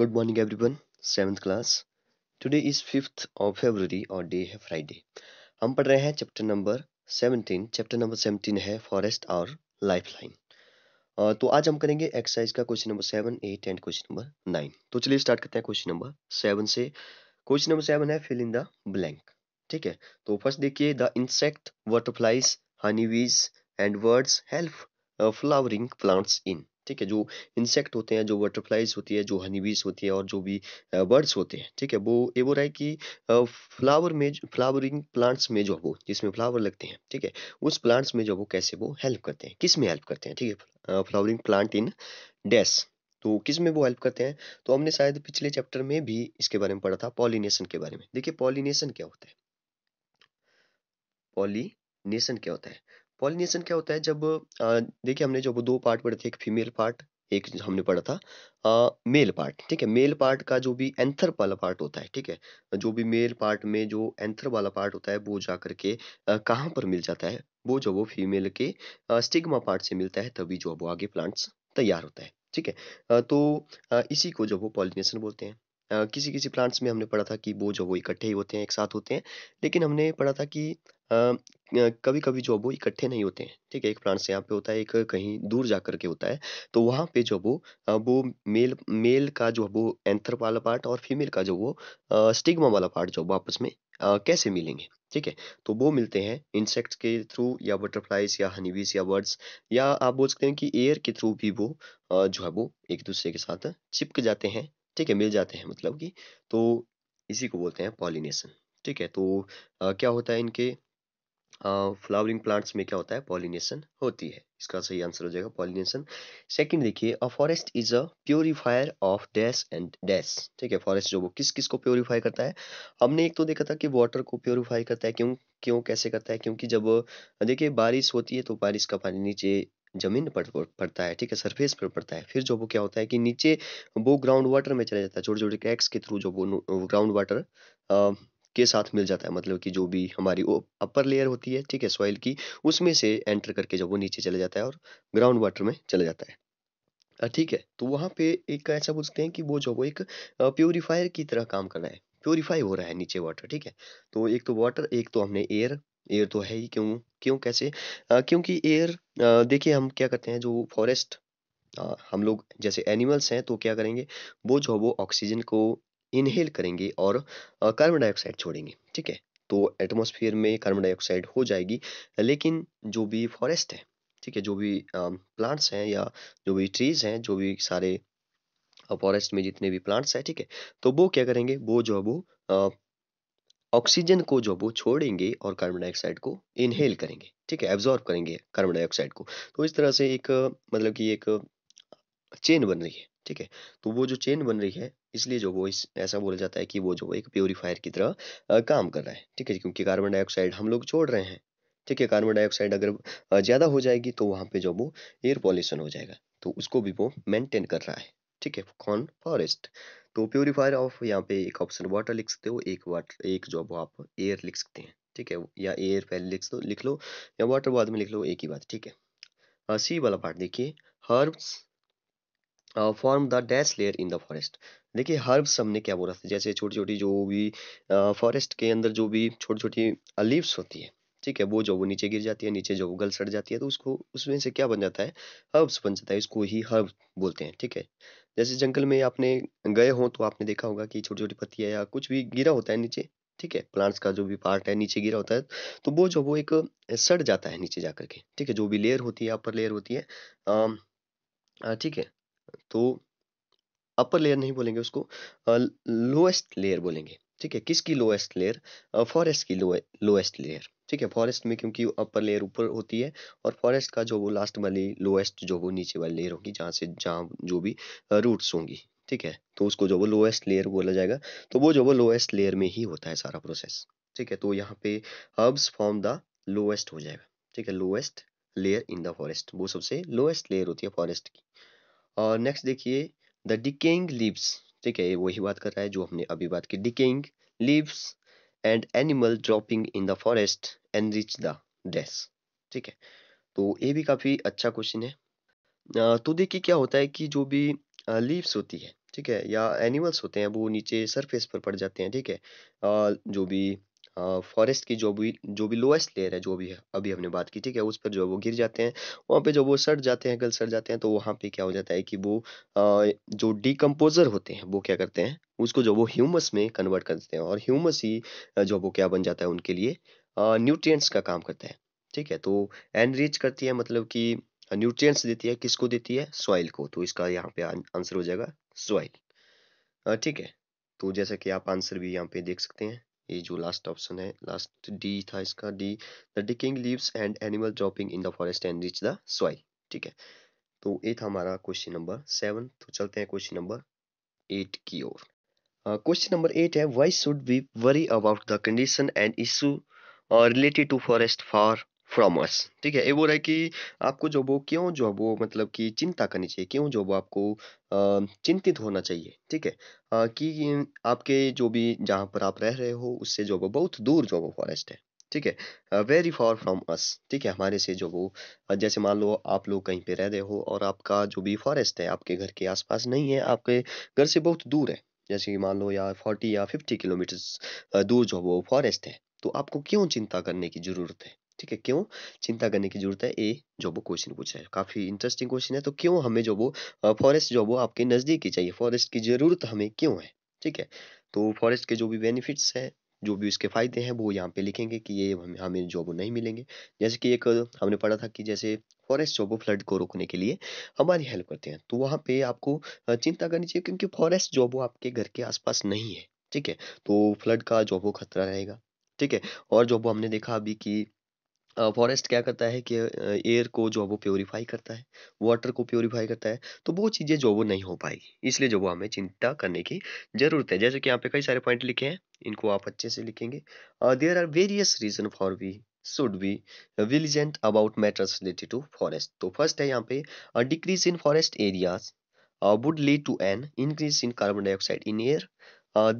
Good morning everyone 7th class Today is fifth of February और day है Friday हम पढ़ रहे हैं chapter number seventeen chapter number seventeen है फॉरेस्ट और लाइफ लाइन तो आज हम करेंगे एक्सरसाइज का question number seven eight and question number nine तो चलिए स्टार्ट करते हैं क्वेश्चन नंबर सेवन से क्वेश्चन नंबर सेवन है फिल इन द ब्लैंक ठीक है तो फर्स्ट देखिए द इंसेक्ट बटरफ्लाइज वीज and birds help flowering plants in ठीक है जो इंसेक्ट होते हैं जो बटरफ्लाइज होती है जो हनीबीज होती है और जो भी बर्ड्स होते हैं ठीक है वो ये बोल रहा है कि फ्लावर में फ्लावरिंग प्लांट्स में जो वो जिसमें फ्लावर लगते हैं ठीक है उस प्लांट्स में जो वो कैसे वो हेल्प करते हैं किस में हेल्प करते हैं ठीक है फ्लावरिंग प्लांट इन डैस तो किस में वो हेल्प करते हैं तो हमने शायद पिछले चैप्टर में भी इसके बारे में पढ़ा था पॉलिनेशन के बारे में देखिए पॉलिनेशन क्या होता है पॉलिनेशन क्या होता है पॉलिनेशन क्या होता है जब देखिए हमने जब दो पार्ट पढ़े थे एक फीमेल पार्ट एक हमने पढ़ा था मेल पार्ट ठीक है मेल पार्ट का जो भी एंथर वाला पार्ट होता है ठीक है जो भी मेल पार्ट में जो एंथर वाला पार्ट होता है वो जा करके कहाँ पर मिल जाता है वो जब वो फीमेल के स्टिग्मा पार्ट से मिलता है तभी जो वो आगे प्लांट्स तैयार होता है ठीक है तो इसी को जब वो पॉलिनेशन बोलते हैं किसी किसी प्लांट्स में हमने पढ़ा था कि वो जो वो इकट्ठे ही होते हैं एक साथ होते हैं लेकिन हमने पढ़ा था कि कभी कभी जो वो इकट्ठे नहीं होते हैं ठीक है एक प्लांट से यहाँ पे होता है एक कहीं दूर जा करके होता है तो वहाँ पे जो वो वो मेल मेल का जो वो एंथर वाला पार्ट और फीमेल का जो वो स्टिग्मा वाला पार्ट जो वो आपस में कैसे मिलेंगे ठीक है तो वो मिलते हैं इंसेक्ट्स के थ्रू या बटरफ्लाइज या हनीबीज या बर्ड्स या आप बोल सकते हैं कि एयर के थ्रू भी वो जो है वो एक दूसरे के साथ चिपक जाते हैं ठीक है मिल जाते हैं मतलब कि तो इसी को बोलते हैं पॉलिनेशन ठीक है तो आ, क्या होता है इनके फ्लावरिंग प्लांट्स में क्या होता है पॉलिनेशन होती है इसका सही आंसर हो जाएगा पॉलिनेशन सेकंड देखिए a forest is a purifier of dash and dash ठीक है फॉरेस्ट जो वो किस किस को प्योरीफाई करता है हमने एक तो देखा था कि वाटर को प्योरीफाई करता है क्यों क्यों कैसे करता है क्योंकि जब देखिए बारिश होती है तो बारिश का पानी नीचे ज़मीन पर पड़ता है ठीक है सरफेस पर पड़ता है फिर जो वो क्या होता है कि नीचे वो ग्राउंड वाटर में चला जाता है छोटे छोटे क्रैक्स के थ्रू जो वो ग्राउंड वाटर के साथ मिल जाता है मतलब कि जो भी हमारी अपर लेयर होती है ठीक है सॉइल की उसमें से एंटर करके जब वो नीचे चला जाता है और ग्राउंड वाटर में चला जाता है ठीक है तो वहाँ पे एक ऐसा बोलते हैं कि वो जो वो एक प्योरीफायर की तरह काम कर रहा है प्योरीफाई हो रहा है नीचे वाटर ठीक है तो एक तो वाटर एक तो हमने एयर एयर तो है ही क्यों क्यों कैसे आ, क्योंकि एयर देखिए हम क्या करते हैं जो फॉरेस्ट हम लोग जैसे एनिमल्स हैं तो क्या करेंगे वो जो वो ऑक्सीजन को इनहेल करेंगे और कार्बन डाइऑक्साइड छोड़ेंगे ठीक है तो एटमोसफियर में कार्बन डाइऑक्साइड हो जाएगी लेकिन जो भी फॉरेस्ट है ठीक है जो भी प्लांट्स हैं या जो भी ट्रीज हैं जो भी सारे फॉरेस्ट में जितने भी प्लांट्स हैं ठीक है तो वो क्या करेंगे वो जो है वो ऑक्सीजन को जो वो छोड़ेंगे और कार्बन डाइऑक्साइड को इनहेल करेंगे ठीक है एब्जॉर्ब करेंगे कार्बन डाइऑक्साइड को तो इस तरह से एक मतलब कि एक चेन बन रही है ठीक है तो वो जो चेन बन रही है इसलिए जो वो इस ऐसा बोला जाता है कि वो जो एक प्योरीफायर की तरह काम कर रहा है ठीक है क्योंकि कार्बन डाइऑक्साइड हम लोग छोड़ रहे हैं ठीक है कार्बन डाइऑक्साइड अगर ज़्यादा हो जाएगी तो वहां पे जो वो एयर पॉल्यूशन हो जाएगा तो उसको भी वो मेंटेन कर रहा है ठीक है कौन फॉरेस्ट तो प्योरीफायर ऑफ यहाँ पे एक ऑप्शन वाटर लिख सकते हो एक वाटर एक जो आप एयर लिख सकते हैं ठीक है या एयर पहले लिख दो लिख लो या वाटर बाद में लिख लो एक ही बात ठीक है सी वाला पार्ट देखिए herbs form the dash layer in the forest देखिए हर्ब्स हमने क्या बोला था जैसे छोटी छोटी जो भी फॉरेस्ट के अंदर जो भी छोटी छोटी लीव्स होती है ठीक है वो जो वो नीचे गिर जाती है नीचे जो वो गल सड़ जाती है तो उसको उसमें से क्या बन जाता है हर्ब्स बन जाता है इसको ही हर्ब बोलते हैं ठीक है जैसे जंगल में आपने गए हो तो आपने देखा होगा कि छोटी छोटी पत्तियाँ या कुछ भी गिरा होता है नीचे ठीक है प्लांट्स का जो भी पार्ट है नीचे गिरा होता है तो वो जो वो एक सड़ जाता है नीचे जा करके ठीक है जो भी लेयर होती है अपर लेयर होती है ठीक है तो अपर लेयर नहीं बोलेंगे उसको लोएस्ट लेयर बोलेंगे ठीक है किसकी लोएस्ट लेयर फॉरेस्ट की लोएस्ट लेयर ठीक है फॉरेस्ट में क्योंकि अपर लेयर ऊपर होती है और फॉरेस्ट का जो वो लास्ट वाली लोएस्ट जो वो नीचे वाली लेयर होगी जहाँ से जहाँ जो भी रूट्स होंगी ठीक है तो उसको जो वो लोएस्ट लेयर बोला जाएगा तो वो जो वो लोएस्ट लेयर में ही होता है सारा प्रोसेस ठीक है तो यहाँ पे हर्ब्स फॉर्म द लोएस्ट हो जाएगा ठीक है lowest layer in the forest वो सबसे लोएस्ट लेयर होती है फॉरेस्ट की और नेक्स्ट देखिए द डिकेइंग लीव्स ठीक है वही बात कर रहा है जो हमने अभी बात की decaying leaves and animal dropping in the forest and reach the डेस ठीक है तो ये भी काफ़ी अच्छा क्वेश्चन है तो देखिए क्या होता है कि जो भी लीव्स होती है ठीक है या एनिमल्स होते हैं वो नीचे सरफेस पर पड़ जाते हैं ठीक है जो भी फॉरेस्ट की जो भी जो भी लोएस्ट लेयर है जो भी है अभी हमने बात की ठीक है उस पर जो वो गिर जाते हैं वहाँ पे जब वो सड़ जाते हैं गल सड़ जाते हैं तो वहाँ पे क्या हो जाता है कि वो जो डिकम्पोजर होते हैं वो क्या करते हैं उसको जो वो ह्यूमस में कन्वर्ट कर देते हैं और ह्यूमस ही जो वो क्या बन जाता है उनके लिए न्यूट्रियट्स का काम करता है ठीक है तो एनरिच करती है मतलब कि न्यूट्रिएंट्स देती है किसको देती है सॉइल को तो इसका यहाँ पे आंसर हो जाएगा सॉइल ठीक है तो जैसा कि आप आंसर भी यहाँ पे देख सकते हैं ये जो लास्ट ऑप्शन है लास्ट डी था इसका D the decaying leaves and animal dropping in the forest and reach the soil ठीक है तो ये था हमारा क्वेश्चन नंबर सेवन तो चलते हैं क्वेश्चन नंबर एट की ओर क्वेश्चन नंबर एट है why should we worry about the condition and issue related to forest for from us ठीक है ये बोल रहा है कि आपको जो वो क्यों जो वो मतलब कि चिंता करनी चाहिए क्यों जो वो आपको चिंतित होना चाहिए ठीक है कि आपके जो भी जहाँ पर आप रह रहे हो उससे जो वो बहुत दूर जो वो फॉरेस्ट है ठीक है वेरी फार फ्रॉम अस ठीक है हमारे से जो वो जैसे मान लो आप लोग कहीं पे रह रहे हो और आपका जो भी फॉरेस्ट है आपके घर के आसपास नहीं है आपके घर से बहुत दूर है जैसे कि मान लो या फोर्टी या फिफ्टी किलोमीटर दूर जो वो फॉरेस्ट है तो आपको क्यों चिंता करने की ज़रूरत है ठीक है क्यों चिंता करने की जरूरत है ए जो वो क्वेश्चन पूछा है काफ़ी इंटरेस्टिंग क्वेश्चन है तो क्यों हमें जो वो फॉरेस्ट जो वो आपके नज़दीक ही चाहिए फॉरेस्ट की ज़रूरत हमें क्यों है ठीक है तो फॉरेस्ट के जो भी बेनिफिट्स है जो भी उसके फ़ायदे हैं वो यहाँ पे लिखेंगे कि ये हमें हमें जॉब नहीं मिलेंगे जैसे कि एक हमने पढ़ा था कि जैसे फॉरेस्ट जॉब फ्लड को रोकने के लिए हमारी हेल्प करते हैं तो वहाँ पे आपको चिंता करनी चाहिए क्योंकि फॉरेस्ट जॉब आपके घर के आसपास नहीं है ठीक है तो फ्लड का जॉब खतरा रहेगा ठीक है और जॉब हमने देखा अभी की फॉरेस्ट क्या करता है कि एयर को जो है वो प्योरीफाई करता है वाटर को प्योरीफाई करता है तो वो चीज़ें जो वो नहीं हो पाएगी इसलिए जो वो हमें चिंता करने की ज़रूरत है जैसे कि यहाँ पे कई सारे पॉइंट लिखे हैं इनको आप अच्छे से लिखेंगे there are various reason for we should be vigilant about matters related to forest तो फर्स्ट है यहाँ पे decrease in forest areas would lead to an increase in carbon dioxide in air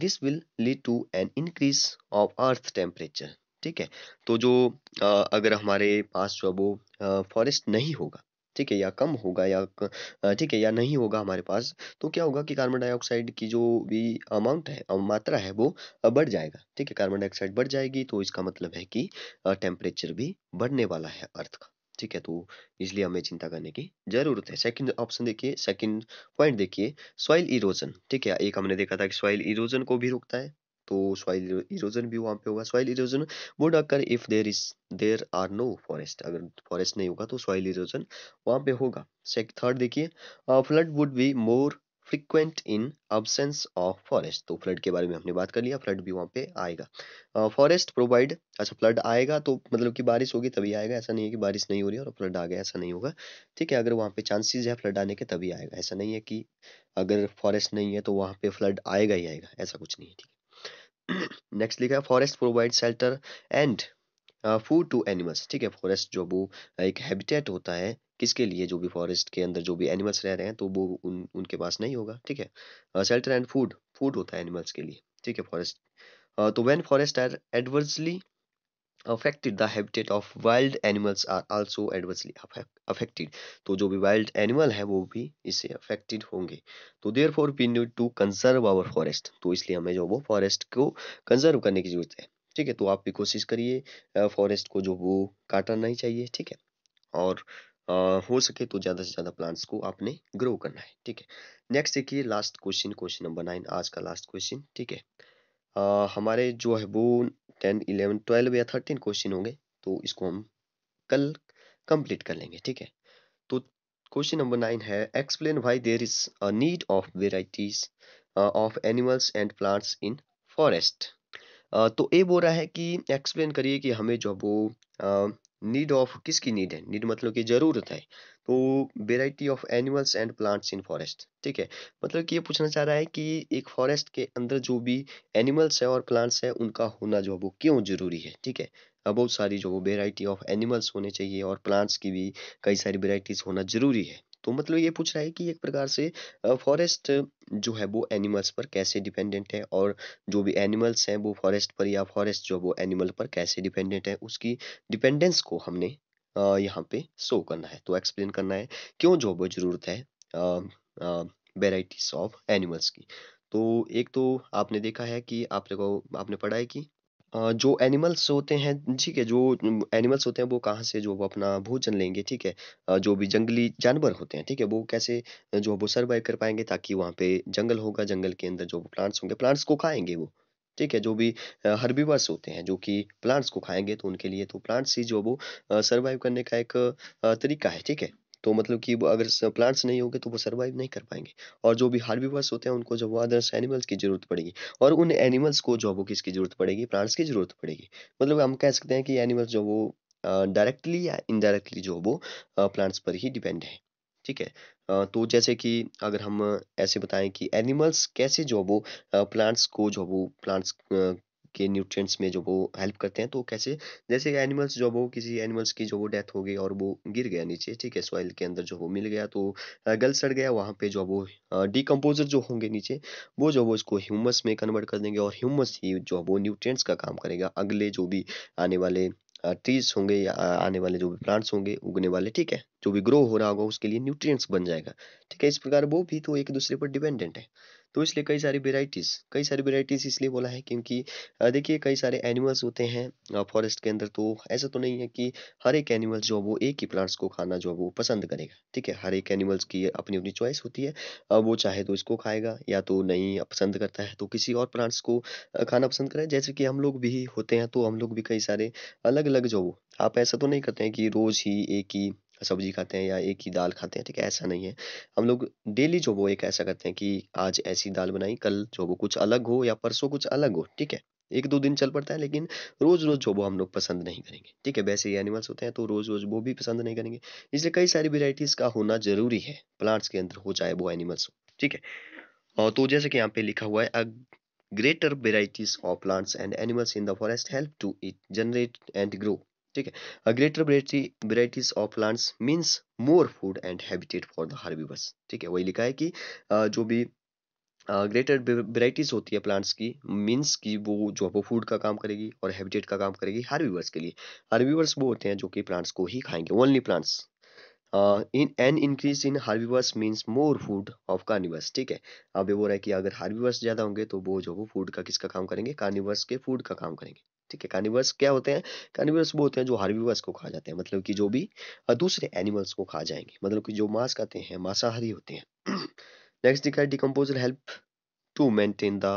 this will lead to an increase of earth temperature ठीक है तो जो अगर हमारे पास जो वो फॉरेस्ट नहीं होगा ठीक है या कम होगा या ठीक है या नहीं होगा हमारे पास तो क्या होगा कि कार्बन डाइऑक्साइड की जो भी अमाउंट है मात्रा है वो बढ़ जाएगा ठीक है कार्बन डाइऑक्साइड बढ़ जाएगी तो इसका मतलब है कि टेम्परेचर भी बढ़ने वाला है अर्थ का ठीक है तो इसलिए हमें चिंता करने की जरूरत है सेकंड ऑप्शन देखिए सेकंड पॉइंट देखिए सॉइल इरोजन ठीक है एक हमने देखा था कि सॉइल इरोजन को भी रोकता है तो सॉइल इरोजन भी वहाँ पे होगा soil erosion would occur if there is there are no forest अगर फॉरेस्ट नहीं होगा तो सॉइल इरोजन वहाँ पे होगा थर्ड देखिए flood would be more frequent in absence of forest तो फ्लड के बारे में हमने बात कर लिया फ्लड भी वहाँ पे आएगा फॉरेस्ट uh, प्रोवाइड अच्छा फ्लड आएगा तो मतलब कि बारिश होगी तभी आएगा ऐसा नहीं है कि बारिश नहीं हो रही और फ्लड आ गया ऐसा नहीं होगा ठीक है अगर वहाँ पे चांसेस है फ्लड आने के तभी आएगा ऐसा नहीं है कि अगर फॉरेस्ट नहीं है तो वहाँ पे फ्लड आएगा ही आएगा ऐसा कुछ नहीं है ठीक है नेक्स्ट लिखा है forest provide shelter and food to animals ठीक है फॉरेस्ट जो वो uh, एक हैबिटेट होता है किसके लिए जो भी फॉरेस्ट के अंदर जो भी एनिमल्स रह रहे हैं तो वो उन उनके पास नहीं होगा ठीक है शेल्टर एंड फूड फूड होता है एनिमल्स के लिए ठीक है फॉरेस्ट uh, तो when forest are adversely affected the of wild animals are are adversely affected तो जो भी वाइल्ड एनिमल है वो भी इससे अफेक्टेड होंगे तो therefore we need to conserve our forest तो इसलिए हमें जो वो फॉरेस्ट को कंजर्व करने की जरूरत है ठीक है तो आप भी कोशिश करिए फॉरेस्ट को जो वो काटना नहीं चाहिए ठीक है और आ, हो सके तो ज़्यादा से ज़्यादा प्लांट्स को आपने ग्रो करना है ठीक है नेक्स्ट देखिए last question question number nine आज का लास्ट क्वेश्चन ठीक है आ, हमारे जो है वो टेन इलेवन ट्वेल्व या थर्टीन क्वेश्चन होंगे तो इसको हम कल कंप्लीट कर लेंगे ठीक है तो क्वेश्चन नंबर नाइन है explain why there is a need of varieties of animals and plants in forest तो ये बोल रहा है कि एक्सप्लेन करिए कि हमें जो वो uh, नीड ऑफ किसकी नीड है नीड मतलब कि ज़रूरत है तो variety of animals and plants in forest ठीक है मतलब कि ये पूछना चाह रहा है कि एक फॉरेस्ट के अंदर जो भी एनिमल्स है और प्लांट्स है उनका होना जो है वो क्यों ज़रूरी है ठीक है बहुत सारी जो वेराइटी ऑफ एनिमल्स होने चाहिए और प्लांट्स की भी कई सारी वेराइटीज़ होना ज़रूरी है तो मतलब ये पूछ रहा है कि एक प्रकार से फॉरेस्ट जो है वो एनिमल्स पर कैसे डिपेंडेंट है और जो भी एनिमल्स हैं वो फॉरेस्ट पर या फॉरेस्ट जो वो एनिमल पर कैसे डिपेंडेंट है उसकी डिपेंडेंस को हमने यहाँ पे शो करना है तो एक्सप्लेन करना है क्यों जो वो जरूरत है वेराइटीज ऑफ एनिमल्स की तो एक तो आपने देखा है कि आपने को आपने पढ़ा है कि जो एनिमल्स होते हैं ठीक है, जो एनिमल्स होते हैं वो कहाँ से जो वो अपना भोजन लेंगे ठीक है। जो भी जंगली जानवर होते हैं ठीक है, वो कैसे जो वो सर्वाइव कर पाएंगे ताकि वहाँ पे जंगल होगा, जंगल के अंदर जो प्लांट्स होंगे प्लांट्स को खाएंगे वो। ठीक है, जो भी हर्बीवर्स हर्बिवर्स होते हैं जो कि प्लांट्स को खाएंगे तो उनके लिए तो प्लांट्स ही जो वो सर्वाइव करने का एक तरीका है, ठीक है। तो मतलब कि वो अगर प्लांट्स नहीं होंगे तो वो सर्वाइव नहीं कर पाएंगे और जो भी हार्बीवर्स होते हैं उनको जो वो अदर्स एनिमल्स की जरूरत पड़ेगी और उन एनिमल्स को जो वो किसकी जरूरत पड़ेगी प्लांट्स की जरूरत पड़ेगी मतलब हम कह सकते हैं कि एनिमल्स जो वो डायरेक्टली या इनडायरेक्टली जो वो प्लांट्स पर ही डिपेंड है ठीक है तो जैसे कि अगर हम ऐसे बताएं कि एनिमल्स कैसे जो वो प्लांट्स को जो वो प्लांट्स के न्यूट्रिएंट्स में जो वो हेल्प करते हैं तो कैसे जैसे एनिमल्स जो वो किसी एनिमल्स की जो वो डेथ हो गई और वो गिर गया नीचे ठीक है सॉइल के अंदर जो वो मिल गया तो गल सड़ गया वहाँ पे जो वो डिकम्पोजर जो होंगे नीचे वो जो वो इसको ह्यूमस में कन्वर्ट कर देंगे और ह्यूमस ही जो वो न्यूट्रियट्स का काम करेगा अगले जो भी आने वाले ट्रीज होंगे या आने वाले जो भी प्लांट्स होंगे उगने वाले ठीक है जो भी ग्रो हो रहा होगा उसके लिए न्यूट्रिएंट्स बन जाएगा ठीक है इस प्रकार वो भी तो एक दूसरे पर डिपेंडेंट है तो इसलिए कई सारी वेराइटीज़ कई सारी वेराइटीज़ इसलिए बोला है क्योंकि देखिए कई सारे एनिमल्स होते हैं फॉरेस्ट के अंदर तो ऐसा तो नहीं है कि हर एक एनिमल्स जो है वो एक ही प्लांट्स को खाना जो है वो पसंद करेगा ठीक है हर एक एनिमल्स की अपनी अपनी चॉइस होती है वो चाहे तो इसको खाएगा या तो नहीं पसंद करता है तो किसी और प्लांट्स को खाना पसंद करे जैसे कि हम लोग भी होते हैं तो हम लोग भी कई सारे अलग अलग जो वो आप ऐसा तो नहीं करते हैं कि रोज़ ही एक ही सब्जी खाते हैं या एक ही दाल खाते हैं ठीक है ऐसा नहीं है हम लोग डेली जो वो एक ऐसा करते हैं कि आज ऐसी दाल बनाई कल जो वो कुछ अलग हो या परसों कुछ अलग हो ठीक है एक दो दिन चल पड़ता है लेकिन रोज रोज जो वो हम लोग पसंद नहीं करेंगे ठीक है वैसे ही एनिमल्स होते हैं तो रोज रोज वो भी पसंद नहीं करेंगे इसलिए कई सारी वेराइटीज का होना जरूरी है प्लांट्स के अंदर हो चाहे वो एनिमल्स हो ठीक है और तो जैसे कि यहाँ पे लिखा हुआ है a greater varieties of plants and animals in the forest help to it generate and grow ठीक है a greater varieties of plants means more food and habitat for the herbivores ठीक है वही लिखा है कि जो भी ग्रेटर वेराइटीज होती है प्लांट्स की मीन्स की वो जो है वो फूड का काम करेगी और हैबिटेट का काम करेगी हार्बिवर्स के लिए हार्बिवर्स वो होते हैं जो कि प्लांट्स को ही खाएंगे only plants in an increase in herbivores means more food of carnivores ठीक है अब ये बोल रहा है कि अगर हार्बिवर्स ज़्यादा होंगे तो वो जो वो फूड का किसका काम करेंगे कार्निवर्स के फूड का काम करेंगे ठीक है कार्निवर्स क्या होते हैं कार्निवर्स वो होते हैं जो हार्बिवर्स को खा जाते हैं मतलब कि जो भी दूसरे एनिमल्स को खा जाएंगे मतलब कि जो मांस खाते हैं मांसाहारी होते हैं नेक्स्ट दिखाई decomposer help to maintain the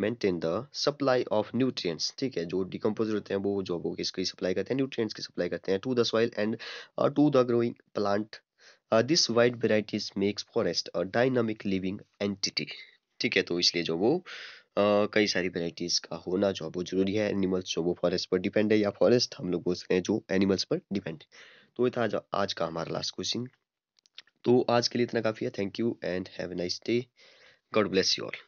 maintain the supply of nutrients ठीक है जो डिकम्पोज होते हैं वो जो किसकी सप्लाई करते हैं न्यूट्रिएंट्स की सप्लाई करते हैं to the soil and to the growing plant this wide varieties makes forest a dynamic living entity ठीक है तो इसलिए जो वो Uh, कई सारी वेराइटीज़ का होना जो वो जरूरी है एनिमल्स जो वो फॉरेस्ट पर डिपेंड है या फॉरेस्ट हम लोग बोल सकते हैं जो एनिमल्स पर डिपेंड है तो ये था आज, आज का हमारा लास्ट क्वेश्चन तो आज के लिए इतना काफ़ी है thank you and have a nice day God bless you all